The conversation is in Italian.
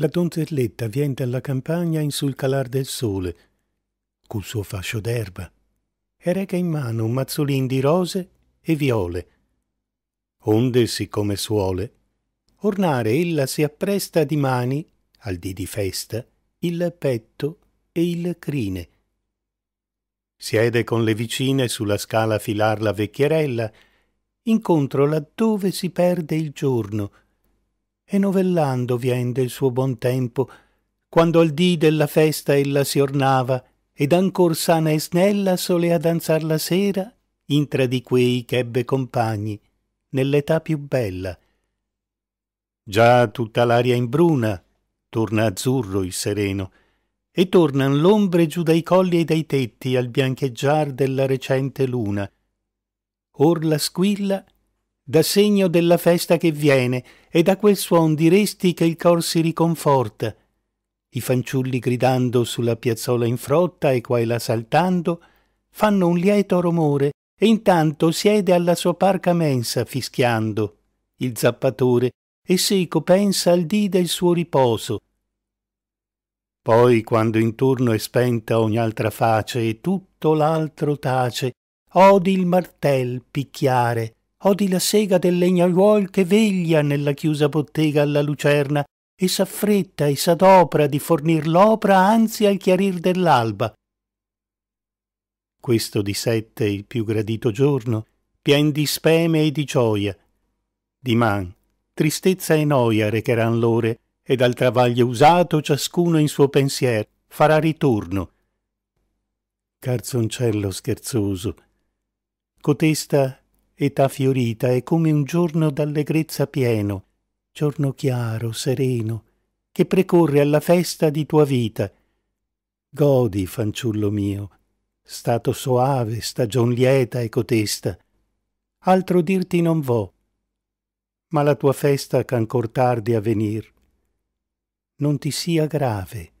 la donzelletta viene dalla campagna in sul calar del sole, col suo fascio d'erba, e reca in mano un mazzolin di rose e viole, onde, siccome suole, ornare ella si appresta di mani, al dì di festa, il petto e il crine. Siede con le vicine sulla scala a filar la vecchierella, incontro laddove si perde il giorno, e novellando vien del suo buon tempo, quando al dì della festa ella si ornava, ed ancor sana e snella solea danzar la sera intra di quei ch'ebbe compagni, nell'età più bella. Già tutta l'aria imbruna, torna azzurro il sereno, e tornan l'ombre giù dai colli e dai tetti al biancheggiar della recente luna. Or la squilla da segno della festa che viene e da quel suon diresti che il cor si riconforta. I fanciulli gridando sulla piazzola in frotta e qua e là saltando, fanno un lieto rumore e intanto siede alla sua parca mensa fischiando il zappatore e seco pensa al dì del suo riposo. Poi, quando intorno è spenta ogni altra face e tutto l'altro tace, odi il martel picchiare odi la sega del legnaiuol che veglia nella chiusa bottega alla lucerna e s'affretta e s'adopra di fornir l'opra anzi al chiarir dell'alba. Questo di sette il più gradito giorno, pien di speme e di gioia. Diman, tristezza e noia recheran l'ore, e dal travaglio usato ciascuno in suo pensier farà ritorno. Carzoncello scherzoso. Cotesta età fiorita è come un giorno d'allegrezza pieno, giorno chiaro, sereno, che precorre alla festa di tua vita. Godi, fanciullo mio, stato soave, stagion lieta e cotesta. Altro dirti non vo, ma la tua festa ch'ancor tardi a venir non ti sia grave.